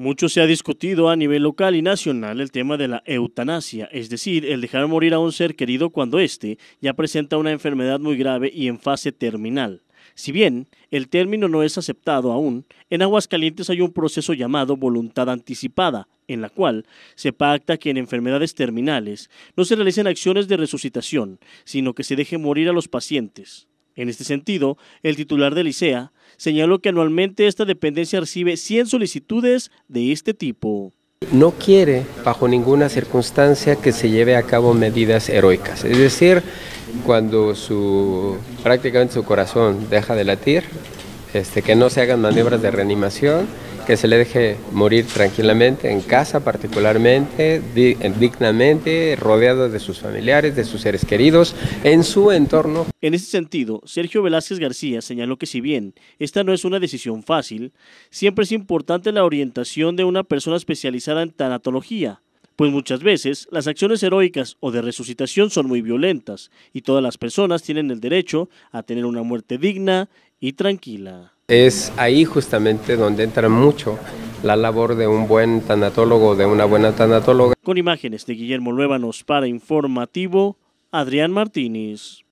Mucho se ha discutido a nivel local y nacional el tema de la eutanasia, es decir, el dejar morir a un ser querido cuando éste ya presenta una enfermedad muy grave y en fase terminal. Si bien el término no es aceptado aún, en Aguascalientes hay un proceso llamado voluntad anticipada, en la cual se pacta que en enfermedades terminales no se realicen acciones de resucitación, sino que se deje morir a los pacientes. En este sentido, el titular de Licea señaló que anualmente esta dependencia recibe 100 solicitudes de este tipo. No quiere, bajo ninguna circunstancia, que se lleve a cabo medidas heroicas. Es decir, cuando su, prácticamente su corazón deja de latir, este, que no se hagan maniobras de reanimación, que se le deje morir tranquilamente, en casa particularmente, dignamente, rodeado de sus familiares, de sus seres queridos, en su entorno. En ese sentido, Sergio Velázquez García señaló que si bien esta no es una decisión fácil, siempre es importante la orientación de una persona especializada en tanatología, pues muchas veces las acciones heroicas o de resucitación son muy violentas y todas las personas tienen el derecho a tener una muerte digna y tranquila. Es ahí justamente donde entra mucho la labor de un buen tanatólogo, de una buena tanatóloga. Con imágenes de Guillermo Luévanos para Informativo, Adrián Martínez.